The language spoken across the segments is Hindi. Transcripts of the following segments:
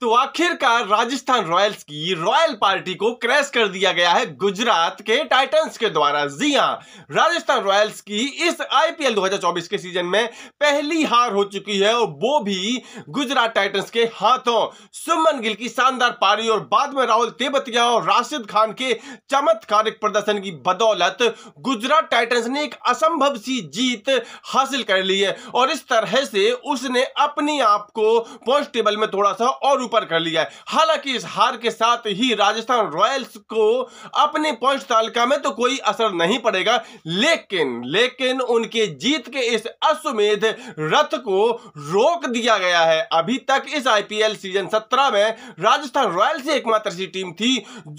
तो आखिरकार राजस्थान रॉयल्स की रॉयल पार्टी को क्रैश कर दिया गया है गुजरात के टाइटंस के द्वारा जी हां राजस्थान रॉयल्स की इस आईपीएल 2024 के सीजन में पहली हार हो चुकी है और वो भी गुजरात टाइटंस के हाथों सुमन गिल की शानदार पारी और बाद में राहुल तेबतिया और राशिद खान के चमत्कारिक प्रदर्शन की बदौलत गुजरात टाइटन्स ने एक असंभव सी जीत हासिल कर ली है और इस तरह से उसने अपने आप को पॉइंट टेबल में थोड़ा सा और ऊपर कर लिया है हालांकि इस हार के साथ ही राजस्थान रॉयल्स को अपने पॉइंट तालिका में तो कोई असर नहीं पड़ेगा लेकिन लेकिन उनके जीत के इस अश्वमेध रथ को रोक दिया गया है अभी तक इस आईपीएल सीजन सत्रह में राजस्थान रॉयल्स एकमात्र सी टीम थी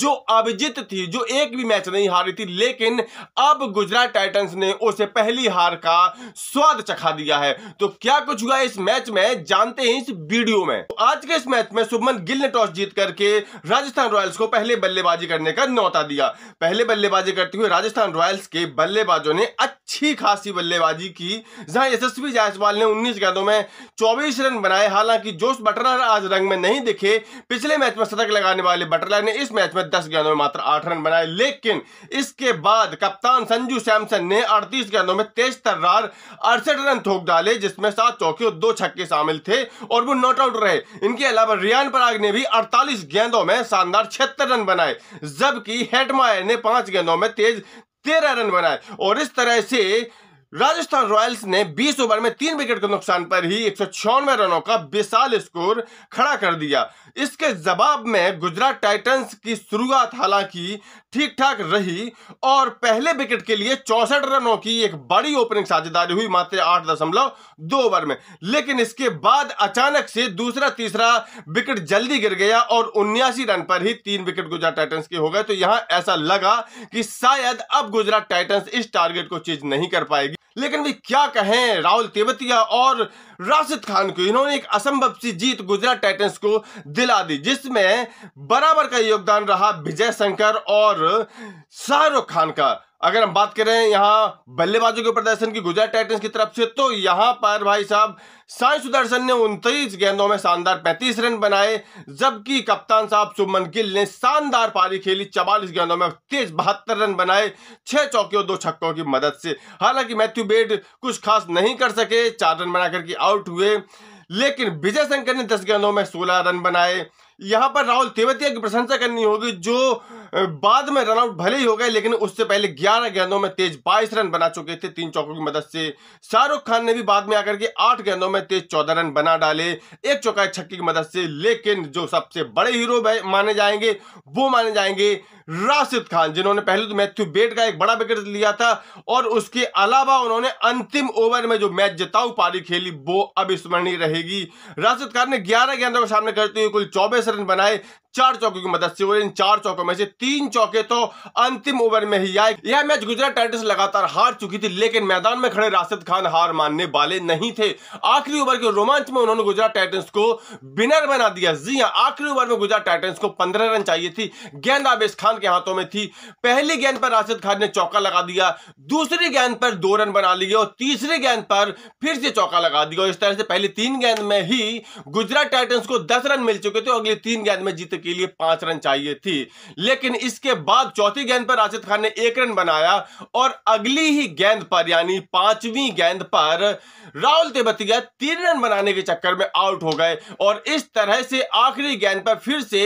जो अभिजीत थी जो एक भी मैच नहीं हारी थी लेकिन अब गुजरात टाइटन्स ने उसे पहली हार का स्वाद चखा दिया है तो क्या कुछ हुआ इस मैच में जानते हैं इस वीडियो में तो आज के इस मैच में सुभमन गिल ने टॉस जीत करके राजस्थान रॉयल्स को पहले बल्लेबाजी करने का न्यौता दिया पहले बल्लेबाजी करते हुए राजस्थान रॉयल्स के बल्लेबाजों ने अच्छी खासी बल्लेबाजी की जहां यशस्वी जायसवाल ने उन्नीस गेंदों में चौबीस रन बनाए हालांकि जोश बटलर आज रंग में नहीं दिखे पिछले मैच में शतक लगाने वाले बटलर ने इस मैच में दस गेंदों में मात्र आठ रन बनाए लेकिन इसके बाद कप्तान संजू सैमसन ने अड़तीस गेंदों में तेज तर्रार अड़सठ रन थोक डाले जिसमें सात चौके और दो छक्के शामिल थे और वो नॉट आउट रहे इनके अलावा रियान पराग ने भी 48 गेंदों में शानदार छिहत्तर रन बनाए जबकि हेटमायर ने पांच गेंदों में तेज तेरह रन बनाए और इस तरह से राजस्थान रॉयल्स ने 20 ओवर में तीन विकेट के नुकसान पर ही एक रनों का विशाल स्कोर खड़ा कर दिया इसके जवाब में गुजरात टाइटंस की शुरुआत हालांकि ठीक ठाक रही और पहले विकेट के लिए चौसठ रनों की एक बड़ी ओपनिंग साझेदारी हुई मात्र आठ दशमलव दो ओवर में लेकिन इसके बाद अचानक से दूसरा तीसरा विकेट जल्दी गिर गया और उन्यासी रन पर ही तीन विकेट गुजरात टाइटंस के हो गए तो यहां ऐसा लगा कि शायद अब गुजरात टाइटंस इस टारगेट को चीज नहीं कर पाएगी लेकिन भाई क्या कहें राहुल तेवतिया और राशिद खान को इन्होंने एक असंभव सी जीत गुजरात टाइटंस को दिला दी जिसमें बराबर का योगदान रहा विजय शंकर और शाहरुख खान का अगर हम बात करें यहाँ बल्लेबाजों के प्रदर्शन की गुजरात टाइटन्स की तरफ से तो यहाँ पर भाई साहब साई सुदर्शन ने उनतीस गेंदों में शानदार 35 रन बनाए जबकि कप्तान साहब सुमन गिल ने शानदार पारी खेली चवालीस गेंदों में तेज बहत्तर रन बनाए छह चौके और दो छक्कों की मदद से हालांकि मैथ्यू बेड कुछ खास नहीं कर सके चार रन बनाकर के आउट हुए लेकिन विजय शंकर ने दस गेंदों में सोलह रन बनाए यहाँ पर राहुल तेवतिया की प्रशंसा करनी होगी जो बाद में रनआउट भले ही हो गए लेकिन उससे पहले 11 गेंदों में तेज 22 रन बना चुके थे तीन चौकों की मदद से शाहरुख खान ने भी बाद में आकर के 8 गेंदों में तेज 14 रन बना डाले एक चौका छक्के की मदद से लेकिन जो सबसे बड़े हीरो माने जाएंगे वो माने जाएंगे राशिद खान जिन्होंने पहले तो मैथ्यू बेट का एक बड़ा विकेट लिया था और उसके अलावा उन्होंने अंतिम ओवर में जो मैच जिताऊ पारी खेली वो अब स्मरणीय रहेगी राशिद खान ने ग्यारह गेंदों का सामने करते हुए कुल चौबीस रन बनाए चार चौके की मदद से और इन चार चौकों में से तीन चौके तो अंतिम ओवर में ही आए यह मैच गुजरात टाइटन्स लगातार हार चुकी थी लेकिन मैदान में खड़े राशिद खान हार मानने वाले नहीं थे आखिरी ओवर के रोमांच में उन्होंने गुजरात टाइटन्स को विनर बना दिया जी हाँ आखिरी ओवर में गुजरात टाइटन्स को पंद्रह रन चाहिए थी गेंद आबेश खान के हाथों में थी पहली गेंद पर राशिद खान ने चौका लगा दिया दूसरी गेंद पर दो रन बना लिए और तीसरी गेंद पर फिर से चौका लगा दिया और इस तरह से पहले तीन गेंद में ही गुजरात टाइटन्स को दस रन मिल चुके थे अगले तीन गेंद में जीत के लिए पांच रन चाहिए थी लेकिन इसके बाद चौथी गेंद पर राशिद खान ने एक रन बनाया और अगली ही गेंद पर यानी पांचवी गेंद पर राहुल तेबतिया तीन रन बनाने के चक्कर में आउट हो गए और इस तरह से आखिरी गेंद पर फिर से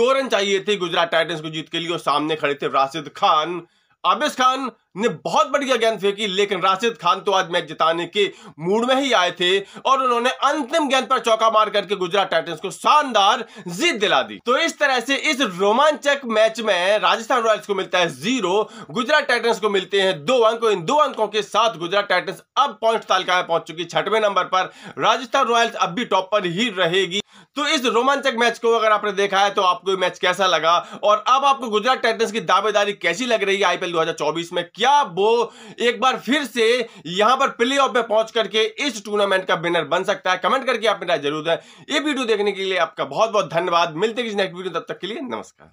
दो रन चाहिए थे गुजरात टाइटन्स को जीत के लिए और सामने खड़े थे राशिद खान आबिस खान ने बहुत बढ़िया गेंद फेंकी लेकिन राशिद खान तो आज मैच जिताने के मूड में ही आए थे और उन्होंने अंतिम गेंद पर चौका मार करके गुजरात टाइटन्स को शानदार जीत दिला दी तो इस तरह से इस रोमांचक मैच में राजस्थान रॉयल्स को मिलता है जीरो गुजरात टाइटन्स को मिलते हैं दो अंक इन दो अंकों के साथ गुजरात टाइटन्स अब पॉइंट तालिका में पहुंच चुकी छठवें नंबर पर राजस्थान रॉयल्स अब भी टॉप पर ही रहेगी तो इस रोमांचक मैच को अगर आपने देखा है तो आपको मैच कैसा लगा और अब आपको गुजरात टाइटन्स की दावेदारी कैसी लग रही है आईपीएल 2024 में क्या क्या वो एक बार फिर से यहां पर प्ले ऑफ में पहुंच करके इस टूर्नामेंट का विनर बन सकता है कमेंट करके आप मेरा जरूर है ये वीडियो देखने के लिए आपका बहुत बहुत धन्यवाद मिलते हैं नेक्स्ट वीडियो तब तक के लिए नमस्कार